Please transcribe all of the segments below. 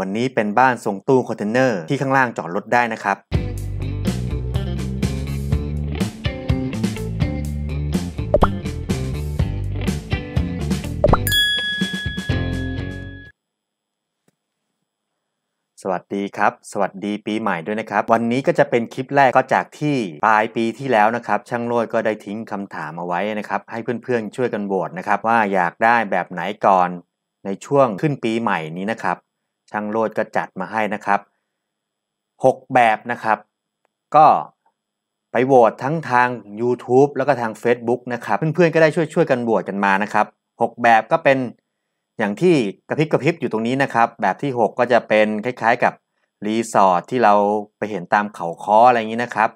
วันนี้เป็นบ้านทรงตู้คอนเทนเนอร์ที่ข้างล่างจอดรถได้นะครับ สวัสดีครับ สวัสดีปีใหม่ด้วยนะครับ วันนี้ก็จะเป็นคลิปแรกก็จากที่ปลายปีที่แล้วนะครับ ช่างโลดก็ได้ทิ้งคำถามเอาไว้นะครับ ให้เพื่อนๆช่วยกันโหวตนะครับ ว่าอยากได้แบบไหนก่อน ในช่วงขึ้นปีใหม่นี้นะครับช่างโลดก็จัดมาให้นะครับ 6 แบบนะครับ ก็ไปโหวตทั้งทาง YouTube แล้วก็ทาง Facebook นะครับ เพื่อนๆก็ได้ช่วยช่วยกันโหวตกันมานะครับ 6 แบบก็เป็นอย่างที่กระพริบกระพริบอยู่ตรงนี้นะครับ แบบที่ 6 ก็จะเป็นคล้ายๆกับรีสอร์ทที่เราไปเห็นตามเขาค้ออะไรอย่างนี้นะครับ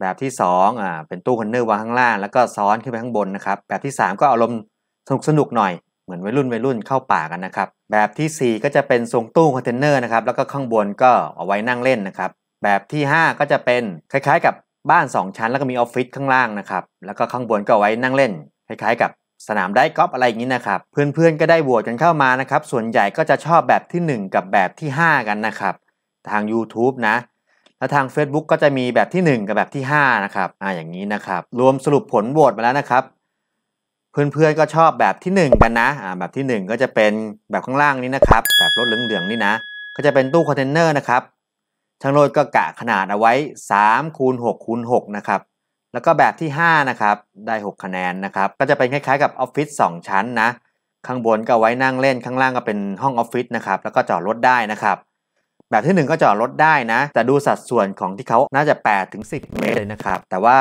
แบบที่ 2 อ่า เป็นตู้คอนเนอร์วางข้างล่างแล้วก็ซ้อนขึ้นไปข้างบนนะครับ แบบที่ 3 ก็อารมณ์สนุกสนุกหน่อยเหมือนวัยรุ่นวัยรุ่นเข้าป่ากันนะครับ แบบที่ 4 ก็จะเป็นทรงตู้คอนเทนเนอร์นะครับแล้วก็ข้างบนก็เอาไว้นั่งเล่นนะครับ แบบที่ 5 ก็จะเป็นคล้ายๆ กับบ้าน2ชั้นแล้วก็มีออฟฟิศข้างล่างนะครับ แล้วก็ข้างบนก็เอาไว้นั่งเล่น คล้ายๆ กับสนามได้กอล์ฟอะไรอย่างนี้นะครับ เพื่อนๆก็ได้โหวตกันเข้ามานะครับ ส่วนใหญ่ก็จะชอบแบบที่ 1 กับแบบที่ 5 กันนะครับ ทาง YouTube นะ แล้วทาง Facebook ก็จะมีแบบที่ 1 กับแบบที่ 5 นะครับอ่าอย่างนี้นะครับ รวมสรุปผลโหวตมาแล้วนะครับเพื่อนๆก็ชอบแบบที่1กันนะ อ่า แบบที่ 1 ก็จะเป็นแบบข้างล่างนี้นะครับ แบบรถเหลืองๆนี่นะ ก็จะเป็นตู้คอนเทนเนอร์นะครับชัางโถก็กะขนาดเอาไว้3คูณ6คูณ6นะครับ แล้วก็แบบที่5นะครับ ได้6 คะแนนนะครับ ก็จะเป็นคล้ายๆกับออฟฟิศ2ชั้นนะ ข้างบนก็ไว้นั่งเล่น ข้างล่างก็เป็นห้องออฟฟิศนะครับ แล้วก็จอดรถได้นะครับ แบบที่ 1 ก็จอดรถได้นะ แต่ดูสัดส่วนของที่เขาน่าจะ8ถึง10 เมตรเลยนะครับ แต่ว่า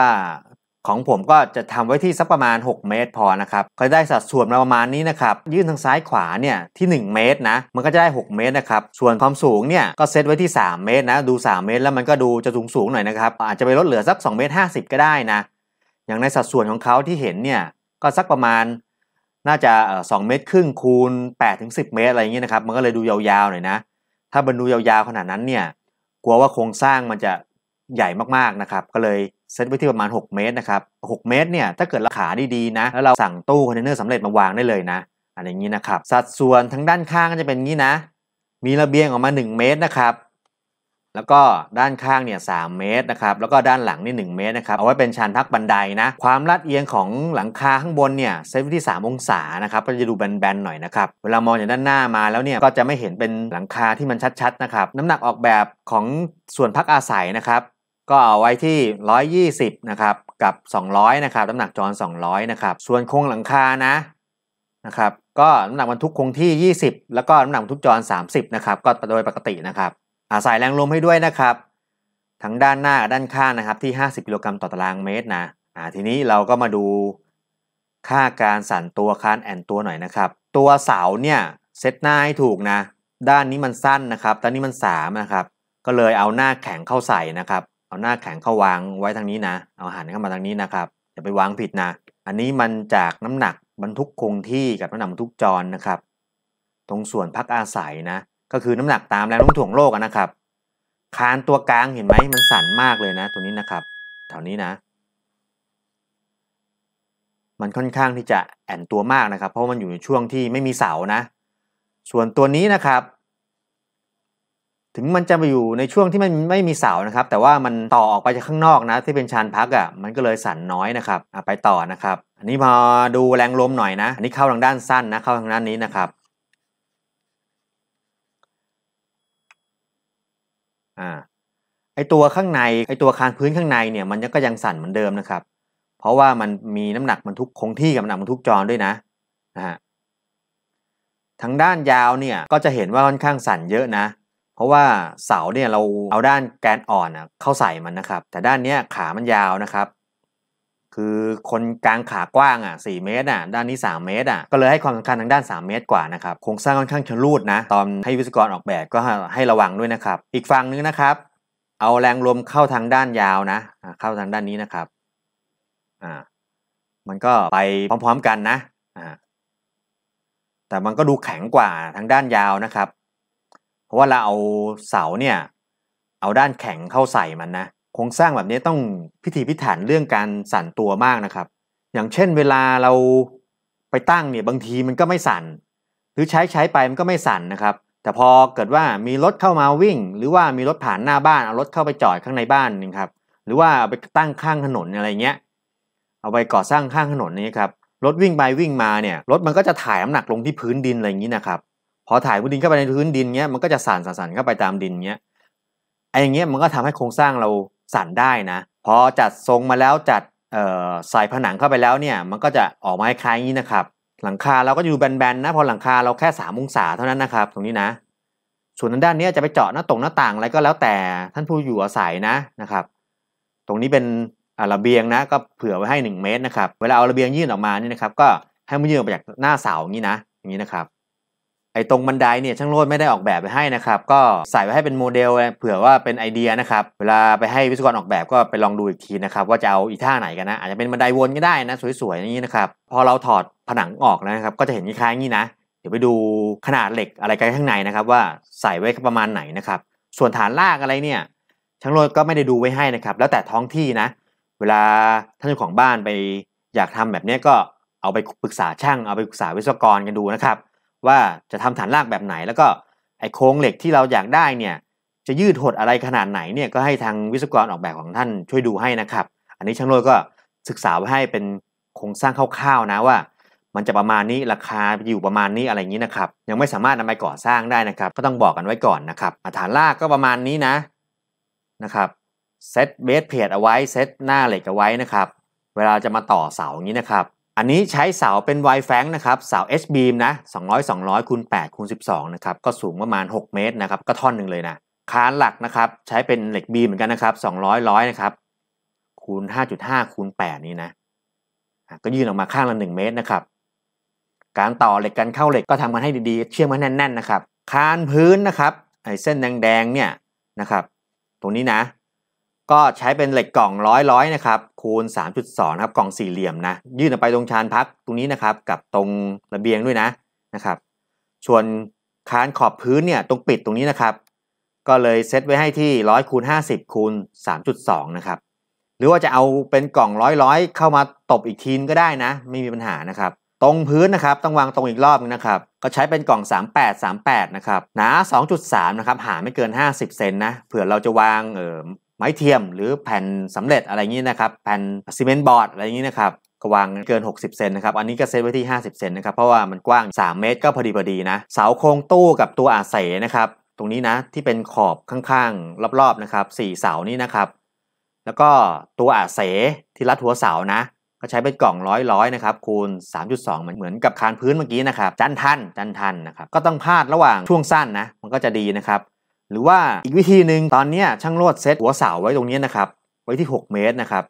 ของผมก็จะทำไว้ที่สักประมาณ 6 เมตรพอนะครับก็ได้สัดส่วนประมาณนี้นะครับยื่นทางซ้ายขวาเนี่ยที่ 1 เมตรนะมันก็จะได้ 6 เมตรนะครับส่วนความสูงเนี่ยก็เซตไว้ที่ 3 เมตรนะดู 3 เมตร แล้วมันก็ดูจะสูงสูงหน่อยนะครับอาจจะไปลดเหลือสัก2เมตร50 ก็ได้นะอย่างในสัดส่วนของเขาที่เห็นเนี่ยก็สักประมาณน่าจะ 2 เมตร ครึ่งคูณ8ถึง10 เมตรอะไรอย่างเงี้ยนะครับมันก็เลยดูยาวๆหน่อยนะถ้าบรรดูยาวๆขนาดนั้นเนี่ยกลัวว่าโครงสร้างมันจะใหญ่มากๆ นะครับก็เลยเซตไว้ที่ประมาณ 6 เมตรนะครับ6เมตร เนี่ยถ้าเกิดเราขาดีๆนะแล้วเราสั่งตู้คอนเทนเนอร์สำเร็จมาวางได้เลยนะอะไรอย่างนี้นะครับ สัดส่วนทั้งด้านข้างก็จะเป็นงี้นะ มีระเบียงออกมา 1 เมตรนะครับ แล้วก็ด้านข้างเนี่ยสเมตรนะครับแล้วก็ด้านหลังนี่1เมตรนะครับเอาไว้เป็นชานพักบันไดนะ ความลาดเอียงของหลังคาข้างบนเนี่ยเซฟที่3องศานะครับก็จะดูแบนๆหน่อยนะครับเวลามองจากด้านหน้ามาแล้วเนี่ยก็จะไม่เห็นเป็นหลังคาที่มันชัดๆนะครับน้ำหนักออกแบบของส่วนพักอาศัยนะครับก็เอาไว้ที่ 120นะครับกับ 200 นะครับน้ำหนักจร200นะครับส่วนโครงหลังคานะนะครับ ก็น้ำหนักบรรทุกคงที่ 20 แล้วก็น้ำหนักบรรทุกจร30 นะครับ ก็โดยปกตินะครับ อาศัยแรงลมให้ด้วยนะครับ ทั้งด้านหน้าด้านข้างนะครับที่ 50กิโลกรัมต่อตารางเมตรนะอ่าทีนี้เราก็มาดูค่าการสั่นตัวคานแอน ตัวหน่อยนะครับ ตัวเสาเนี่ยเซตหน้าให้ถูกนะ ด้านนี้มันสั้นนะครับด้านนี้มัน3นะครับก็เลยเอาหน้าแข็งเข้าใส่นะครับเอาหน้าแข็งเข้าวางไว้ทางนี้นะ เอาหันเข้ามาทางนี้นะครับ อย่าไปวางผิดนะ อันนี้มันจากน้ำหนักบรรทุกคงที่กับน้ำหนักบรรทุกจรนะครับ ตรงส่วนพักอาศัยนะ ก็คือน้ำหนักตามแรงโน้มถ่วงโลกนะครับ คานตัวกลางเห็นไหมมันสั่นมากเลยนะ ตัวนี้นะครับแถวนี้นะ มันค่อนข้างที่จะแอนตัวมากนะครับ เพราะมันอยู่ในช่วงที่ไม่มีเสานะ ส่วนตัวนี้นะครับถึงมันจะมาอยู่ในช่วงที่มันไม่มีเสานะครับ แต่ว่ามันต่อออกไปจากข้างนอกนะที่เป็นชานพักอะ่ะมันก็เลยสั่นน้อยนะครับไปต่อนะครับ อันนี้พอดูแรงลมหน่อยนะอันนี้เข้าทางด้านสั้นนะเข้าทางด้านนี้นะครับอ่าไอตัวข้างในไอตัวคานพื้นข้างในเนี่ย มันก็ยังสั่นเหมือนเดิมนะครับ เพราะว่ามันมีน้ำหนักมันทุกคงที่กับน้ำหนักมันทุกจรด้วยนะนะฮะทางด้านยาวเนี่ยก็จะเห็นว่าค่อนข้างสั่นเยอะนะเพราะว่าเสาเนี่ยเราเอาด้านแกนอ่อนเข้าใส่มันนะครับ แต่ด้านเนี้ยขามันยาวนะครับ คือคนกลางขากว้างอ่ะ4เมตรอ่ะด้านนี้ 3 เมตรอ่ะก็เลยให้ความสำคัญทางด้าน 3 เมตรกว่านะครับโครงสร้างค่อนข้างชะลูดนะตอนให้วิศวกรออกแบบก็ให้ระวังด้วยนะครับ อีกฝั่งนึงนะครับ เอาแรงลมเข้าทางด้านยาวนะ เข้าทางด้านนี้นะครับอ่ามันก็ไปพร้อมๆกันนะอ่าแต่มันก็ดูแข็งกว่าทางด้านยาวนะครับเพราะว่าเราเอาเสาเนี่ยเอาด้านแข็งเข้าใส่มันนะโครงสร้างแบบนี้ต้องพิธีพิถันเรื่องการสั่นตัวมากนะครับ อย่างเช่น เวลาเราไปตั้งเนี่ยบางทีมันก็ไม่สั่นหรือใช้ใช้ไปมันก็ไม่สั่นนะครับ แต่พอเกิดว่ามีรถเข้ามาวิ่ง หรือว่ามีรถผ่านหน้าบ้านเอารถเข้าไปจอดข้างในบ้านนี่ครับหรือว่าไปตั้งข้างถนนอะไรเงี้ยเอาไปก่อสร้างข้างถนนนี้ครับรถวิ่งไปวิ่งมาเนี่ยรถมันก็จะถ่ายน้ำหนักลงที่พื้นดินอะไรอย่างนี้นะครับพอถ่ายพื้นดินเข้าไปในพื้นดินเนี้ยมันก็จะสั่นสั่นเข้าไปตามดินเนี้ยไอ้อย่างเงี้ยมันก็ทำให้โครงสร้างเราสั่นได้นะพอจัดทรงมาแล้วจัดใส่ผนังเข้าไปแล้วเนี่ยมันก็จะออกมาคล้ายนี้นะครับ หลังคาเราก็อยู่แบนๆนะพอหลังคาเราแค่3องศาเท่านั้นนะครับ ตรงนี้นะ ส่วนด้านนี้จะไปเจาะหน้าตรงหน้าต่างอะไรก็แล้วแต่ท่านผู้อยู่อาศัยนะนะครับ ตรงนี้เป็นระเบียงนะ ก็เผื่อไว้ให้ 1 เมตรนะครับเวลาเอาระเบียงยื่นออกมานี่นะครับก็ให้มันยื่นออกมาจากหน้าเสาอย่างนี้นะ อย่างนี้นะครับไอ้ตรงบันไดเนี่ยช่างโลดไม่ได้ออกแบบไปให้นะครับ ก็ใส่ไว้ให้เป็นโมเดล เผื่อว่าเป็นไอเดียนะครับ เวลาไปให้วิศวกรออกแบบก็ไปลองดูอีกทีนะครับ ว่าจะเอาอีท่าไหนกันนะ อาจจะเป็นบันไดวนก็ได้นะ สวยๆอย่างนี้นะครับ พอเราถอดผนังออกนะครับ ก็จะเห็นคล้ายๆนี้นะเดี๋ยวไปดูขนาดเหล็กอะไรกันข้างในนะครับ ว่าใส่ไว้ประมาณไหนนะครับ ส่วนฐานลากอะไรเนี่ย ช่างโลดก็ไม่ได้ดูไว้ให้นะครับ แล้วแต่ท้องที่นะ เวลาท่านเจ้าของบ้านไปอยากทำแบบนี้ก็เอาไปปรึกษาช่างเอาไปปรึกษาวิศวกรกันดูนะครับว่าจะทำฐานรากแบบไหนแล้วก็ไอโครงเหล็กที่เราอยากได้เนี่ย จะยืดหดอะไรขนาดไหนเนี่ยก็ให้ทางวิศวกรออกแบบของท่านช่วยดูให้นะครับ อันนี้ช่างโลดก็ศึกษาไว้ให้เป็นโครงสร้างคร่าวๆนะว่า มันจะประมาณนี้ราคาอยู่ประมาณนี้อะไรอย่างนี้นะครับ ยังไม่สามารถนำไปก่อสร้างได้นะครับ ก็ต้องบอกกันไว้ก่อนนะครับฐานรากก็ประมาณนี้นะนะครับเซตเบสเพจเอาไว้เซตหน้าเหล็กเอาไว้นะครับเวลาจะมาต่อเสาอย่างนี้นะครับอันนี้ใช้เสาเป็นไวแฟงนะครับเสา h beam นะ200 200คูณ8คูณ12นะครับก็สูงประมาณ 6 เมตรนะครับก็ท่อนหนึ่งเลยนะคานหลักนะครับ ใช้เป็นเหล็กบีมเหมือนกันนะครับ200 100นะครับคูณ 5.5คูณ8นี้นะก็ยื่นออกมาข้างละ1เมตรนะครับ การต่อเหล็กกันเข้าเหล็กก็ทำกันให้ดีๆ เชื่อมกันแน่นๆนะครับคานพื้นนะครับไอ้เส้นแดงๆเนี่ยนะครับ ตรงนี้นะก็ใช้เป็นเหล็กกล่องร้อยร้อยนะครับ คูณ 3.2ครับ กล่องสี่เหลี่ยมนะ ยื่นออกไปตรงชานพักตรงนี้นะครับ กับตรงระเบียงด้วยนะ นะครับส่วนคานขอบพื้นเนี่ยตรงปิดตรงนี้นะครับ ก็เลยเซตไว้ให้ที่ร้อยคูณ 50 คูณ 3.2นะครับ หรือว่าจะเอาเป็นกล่องร้อยร้อยเข้ามาตบอีกทีนก็ได้นะ ไม่มีปัญหานะครับ ตรงพื้นนะครับ ต้องวางตรงอีกรอบนะครับ ก็ใช้เป็นกล่อง 38 38นะครับ หนา2.3นะครับหาไม่เกิน 50เซนนะ เผื่อเราจะวางเอ่อไม้เทียมหรือแผ่นสำเร็จอะไรอย่างนี้นะครับ แผ่นซีเมนต์บอร์ดอะไรอย่างนี้นะครับกวางเกิน 60 เซนนะครับ อันนี้ก็เซตไว้ที่ 50 เซนนะครับเพราะว่ามันกว้าง 3 เมตรก็พอดีพอดีนะ เสาโครงตู้กับตัวอาเสนะครับ ตรงนี้นะที่เป็นขอบข้างๆรอบๆนะครับ 4 เสานี้นะครับ แล้วก็ตัวอาเสที่รัดหัวเสานะ ก็ใช้เป็นกล่องร้อยร้อยนะครับคูณ 3.2 เหมือนเหมือนกับคานพื้นเมื่อกี้นะครับจันทันจันทันนะครับ ก็ต้องพาดระหว่างช่วงสั้นนะ มันก็จะดีนะครับหรือว่าอีกวิธีหนึ่งตอนนี้ช่างลวดเซตหัวเสาไว้ตรงนี้นะครับ ไว้ที่ 6 เมตรนะครับ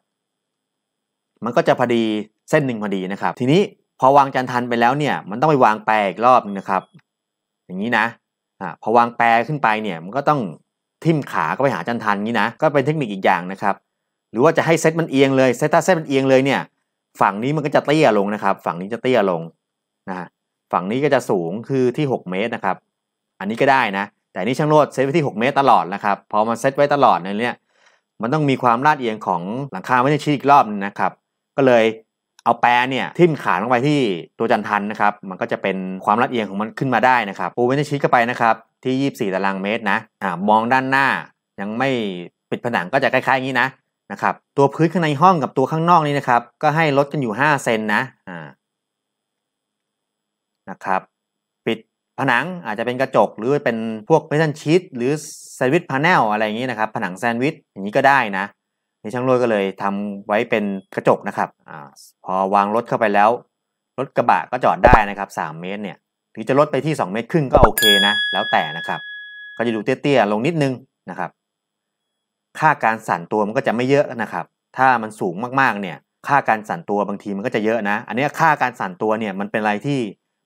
มันก็จะพอดีเส้นหนึ่งพอดีนะครับ ทีนี้พอวางจันทันไปแล้วเนี่ย มันต้องไปวางแปรอีกรอบนึงนะครับ อย่างนี้นะอ่าพอวางแปรขึ้นไปเนี่ย มันก็ต้องทิ่มขาก็ไปหาจันทันนี้นะก็เป็นเทคนิคอีกอย่างนะครับ หรือว่าจะให้เซตมันเอียงเลยเซตถ้าเซตมันเอียงเลยเนี่ยฝั่งนี้มันก็จะเตี้ยลงนะครับ ฝั่งนี้จะเตี้ยลงนะฮะฝั่งนี้ก็จะสูงคือที่ 6 เมตรนะครับ อันนี้ก็ได้นะแต่นี่ช่างโลดเซตไว้ที่ 6 เมตรตลอดนะครับ พอมาเซตไว้ตลอดในนี้มันต้องมีความลาดเอียงของหลังคาไม่ได้ชี้อีกรอบนะครับ ก็เลยเอาแปรเนี่ยทิ่มขาลงไปที่ตัวจันทันนะครับ มันก็จะเป็นความลาดเอียงของมันขึ้นมาได้นะครับปูไม่ได้ชี้เข้าไปนะครับ ที่ 24ตารางเมตรนะอ่ามองด้านหน้ายังไม่ปิดผนังก็จะคล้ายๆอย่างนี้นะนะครับ ตัวพื้นข้างในห้องกับตัวข้างนอกนี่นะครับ ก็ให้ลดกันอยู่5เซนนะอ่านะครับผนังอาจจะเป็นกระจกหรือเป็นพวกเมทัลชีตหรือแซนด์วิชพาแนลอะไรอย่างนี้นะครับผนังแซนด์วิชอย่างนี้ก็ได้นะในช่างรวยก็เลยทำไว้เป็นกระจกนะครับอพอวางรถเข้าไปแล้วรถกระบะก็จอดได้นะครับ 3 เมตรเนี่ยถึงจะลดไปที่2เมตรครึ่งก็โอเคนะแล้วแต่นะครับก็จะดูเตี้ยๆลงนิดนึงนะครับค่าการสั่นตัวมันก็จะไม่เยอะนะครับถ้ามันสูงมากๆเนี่ยค่าการสั่นตัวบางทีมันก็จะเยอะนะ อันนี้ค่าการสั่นตัวเนี่ยมันเป็นอะไรที่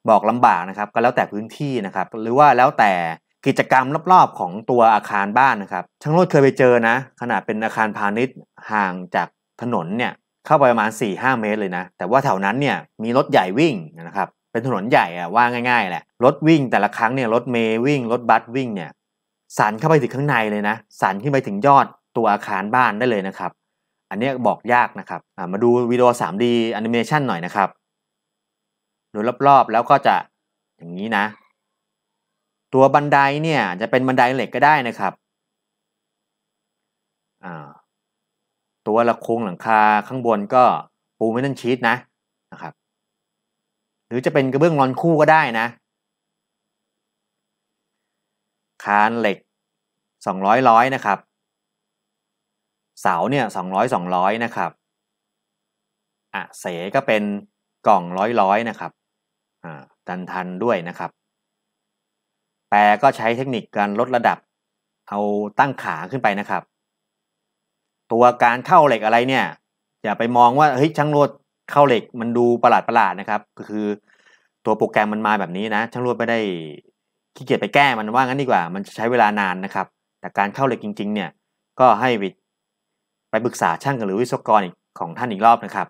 บอกลำบากนะครับก็แล้วแต่พื้นที่นะครับหรือว่าแล้วแต่กิจกรรม รอบๆของตัวอาคารบ้านนะครับช่างโรดเคยไปเจอนะขนาดเป็นอาคารพาณิชย์ห่างจากถนนเนี่ยเข้าไปประมาณ 4-5 เมตรเลยนะแต่ว่าแถวนั้นเนี่ยมีรถใหญ่วิ่งนะครับเป็นถนนใหญ่อะว่าง่ายๆแหละรถวิ่งแต่ละครั้งเนี่ยรถเมย์วิ่ง รถบัสวิ่งเนี่ยสันเข้าไปถึงข้างในเลยนะสันขึ้นไปถึงยอดตัวอาคารบ้านได้เลยนะครับอันนี้บอกยากนะครับมาดูวิดีโอ 3D แอนิเมชันหน่อยนะครับโดยรอบๆแล้วก็จะอย่างนี้นะ ตัวบันไดเนี่ยจะเป็นบันไดเหล็กก็ได้นะครับตัวละคงหลังคาข้างบนก็ปูไม่นั่นชีตนะนะครับหรือจะเป็นกระเบื้องนอนคู่ก็ได้นะ คานเหล็ก 200ร้อยนะครับ เสาเนี่ย200 200 นะครับอ่ะเสก็เป็นกล่องร้อยร้อยนะครับตันทันด้วยนะครับแปลก็ใช้เทคนิคการลดระดับเอาตั้งขาขึ้นไปนะครับ ตัวการเข้าเหล็กอะไรเนี่ยอย่าไปมองว่าเฮ้ยช่างรวดเข้าเหล็กมันดูประหลาดประหลาดนะครับ ก็คือตัวโปรแกรมมันมาแบบนี้นะช่างรวดไม่ได้ขี้เกียจไปแก้มันว่างั้นดีกว่ามันใช้เวลานานนะครับ แต่การเข้าเหล็กจริงๆเนี่ยก็ให้ไปไปปรึกษาช่างหรือวิศวกรของท่านอีกรอบนะครับ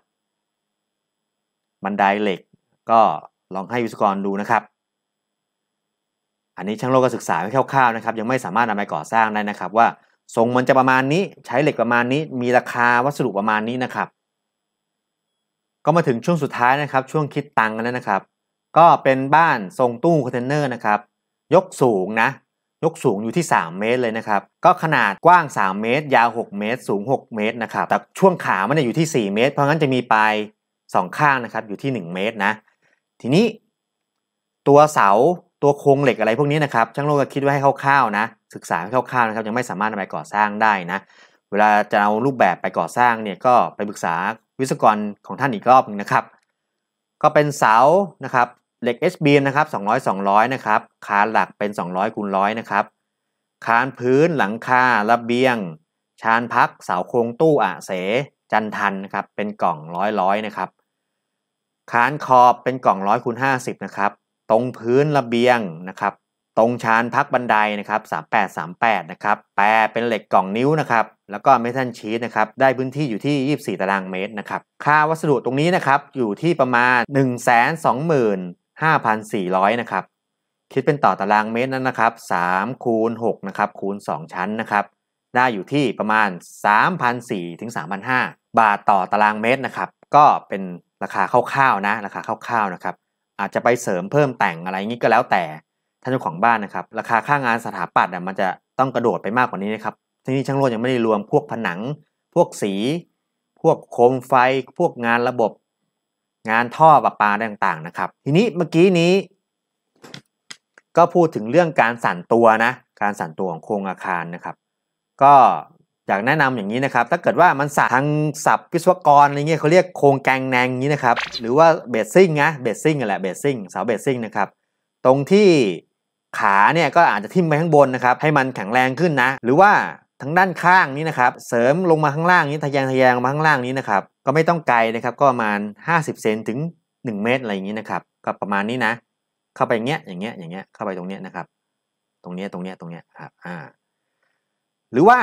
บันไดเหล็กก็ลองให้วิศวกรดูนะครับ อันนี้ช่างโลกก็ศึกษาไว้คร่าวๆนะครับยังไม่สามารถนำไปก่อสร้างได้นะครับ ว่าทรงมันจะประมาณนี้ใช้เหล็กประมาณนี้มีราคาวัสดุประมาณนี้นะครับ ก็มาถึงช่วงสุดท้ายนะครับ ช่วงคิดตังค์แล้วนะครับ ก็เป็นบ้านทรงตู้คอนเทนเนอร์นะครับ ยกสูงนะยกสูงอยู่ที่ 3 เมตรเลยนะครับ ก็ขนาดกว้าง 3 เมตร ยาว 6 เมตร สูง 6 เมตรนะครับแต่ช่วงขามันอยู่ที่ 4 เมตร เพราะงั้นจะมีปลาย2ข้างนะครับอยู่ที่ 1 เมตรนะทีนี้ตัวเสาตัวโครงเหล็กอะไรพวกนี้นะครับช่างโลกก็คิดไว้ให้คร่าวๆนะศึกษาให้คร่าวๆนะครับยังไม่สามารถนำไปก่อสร้างได้นะ เวลาจะเอารูปแบบไปก่อสร้างเนี่ยก็ไปปรึกษาวิศวกรของท่านอีกรอบนึงนะครับ ก็เป็นเสานะครับเหล็ก h b นะครับ200 200 นะครับ คานหลักเป็น 200คูณ100นะครับคานพื้นหลังคาระเบียง ชานพักเสาโครงตู้อะเส จันทันนะครับเป็นกล่องร้อยร้อยนะครับขานขอบเป็นกล่องร้อยคูณห้าสิบนะครับตรงพื้นระเบียงนะครับตรงชานพักบันไดนะครับสามแปดสามแปดนะครับแปรเป็นเหล็กกล่องนิ้วนะครับแล้วก็เมทัลชีสนะครับได้พื้นที่อยู่ที่ยี่สบี่ตารางเมตรนะครับค่าวัสดุตรงนี้นะครับอยู่ที่ประมาณหนึ่งแสนสสอองหหมื่่นนน้้าพัีรยะครับคิดเป็นต่อตารางเมตรนั้นนะครับสามคูณหกนะครับคูณสองชั้นนะครับได้อยู่ที่ประมาณสามพันสี่ถึงสามพันห้าบาทต่อตารางเมตรนะครับก็เป็นราคาคร่าวๆนะราคาคร่าวๆนะครับ อาจจะไปเสริมเพิ่มแต่งอะไรงี้ก็แล้วแต่ท่านเจ้าของบ้านนะครับ ราคาค่างานสถาปัตย์มันจะต้องกระโดดไปมากกว่านี้นะครับ ที่นี้ช่างโลดยังไม่ได้รวมพวกผนัง พวกสี พวกโคมไฟ พวกงานระบบ งานท่อประปาต่างๆนะครับ ทีนี้เมื่อกี้นี้ ก็พูดถึงเรื่องการสั่นตัวนะ การสั่นตัวของโครงอาคารนะครับ ก็อยากแนะนำอย่างนี้นะครับ ถ้าเกิดว่ามันสับทางสับวิศวกรอะไรเงี้ยเขาเรียกโครงแกงแนงนี้นะครับ หรือว่าเบสซิ่งนะเบสซิ่งแหละ เบสซิ่งเสาเบสซิ่งนะครับ ตรงที่ขาเนี่ยก็อาจจะทิ่มไปข้างบนนะครับ ให้มันแข็งแรงขึ้นนะ หรือว่าทั้งด้านข้างนี้นะครับ เสริมลงมาข้างล่างนี้ทะแยงทะแยงมาข้างล่างนี้นะครับ ก็ไม่ต้องไกลนะครับ ก็ประมาณ 50เซนถึง1เมตรอะไรอย่างนี้นะครับ ก็ประมาณนี้นะ เข้าไปอย่างเงี้ย อย่างเงี้ย อย่างเงี้ย เข้าไปตรงเนี้ยนะครับ ตรงเนี้ยตรงเนี้ยตรงเนี้ยครับอ่าหรือว่า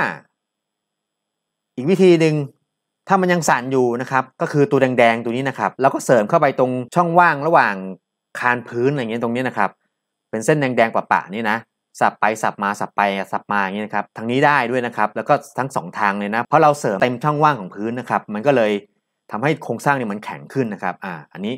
อีกวิธีหนึ่งถ้ามันยังสั่นอยู่นะครับก็คือตัวแดงๆตัวนี้นะครับ แล้วก็เสริมเข้าไปตรงช่องว่างระหว่างคานพื้นอะไรเงี้ยตรงนี้นะครับ เป็นเส้นแดงๆปะะนี่นะสับไปสับมาสับไปสับมาอย่างนี้นะครับทางนี้ได้ด้วยนะครับ แล้วก็ทั้ง2ทางเลยนะเพราะเราเสริมเต็มช่องว่างของพื้นนะครับ มันก็เลยทำให้โครงสร้างเนี่ยมันแข็งขึ้นนะครับอ่าอันนี้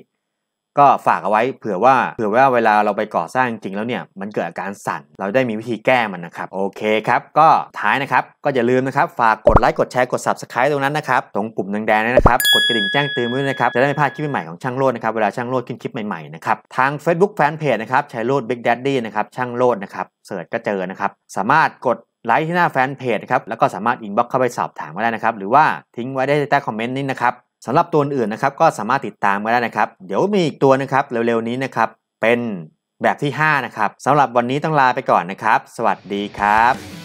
ก็ฝากเอาไว้เผื่อว่าเผื่อว่าเวลาเราไปก่อสร้างจริงแล้วเนี่ย มันเกิดอาการสั่น เราได้มีวิธีแก้มันนะครับโอเคครับก็ท้ายนะครับก็อย่าลืมนะครับ ฝากกดไลค์กดแชร์กด subscribe ตรงนั้นนะครับ ตรงปุ่มแดงๆนะครับกดกระดิ่งแจ้งเตือนด้วยนะครับจะได้ไม่พลาดคลิปใหม่ของช่างโลดนะครับเวลาช่างโลดขึ้นคลิปใหม่ๆนะครับทาง Facebook Fanpage นะครับชัาโลด Big Daddy นะครับช่างโลดนะครับเสิร์ชก็เจอนะครับสามารถกดไลค์ที่หน้าแฟนเพจนะครับแล้วก็สามารถอินบ็อกซ์เข้าไปสอบถามก็ได้นะครับ หรือว่าทิ้งไว้ได้ใต้คอมเมนต์นี้นะครับสำหรับตัวอื่นนะครับก็สามารถติดตามกันได้นะครับ เดี๋ยวมีอีกตัวนะครับเร็วๆ นี้นะครับเป็นแบบที่ 5 นะครับสำหรับวันนี้ต้องลาไปก่อนนะครับ สวัสดีครับ